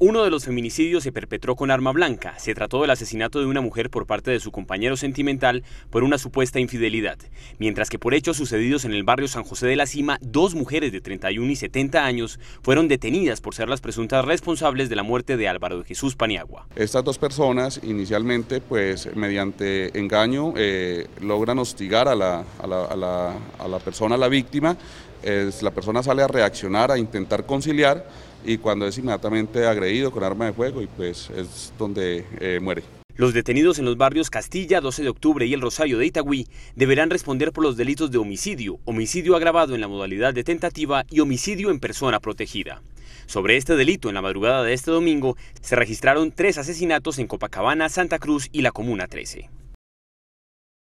Uno de los feminicidios se perpetró con arma blanca. Se trató del asesinato de una mujer por parte de su compañero sentimental por una supuesta infidelidad. Mientras que por hechos sucedidos en el barrio San José de la Cima, dos mujeres de 31 y 70 años fueron detenidas por ser las presuntas responsables de la muerte de Álvaro de Jesús Paniagua. Estas dos personas inicialmente, pues mediante engaño, eh, logran hostigar a la, a, la, persona, a la víctima. la persona sale a reaccionar, a intentar conciliar y cuando es inmediatamente agredido con arma de fuego y pues es donde eh, muere. Los detenidos en los barrios Castilla, 12 de octubre y El Rosario de Itagüí deberán responder por los delitos de homicidio, homicidio agravado en la modalidad de tentativa y homicidio en persona protegida. Sobre este delito, en la madrugada de este domingo, se registraron tres asesinatos en Copacabana, Santa Cruz y la Comuna 13.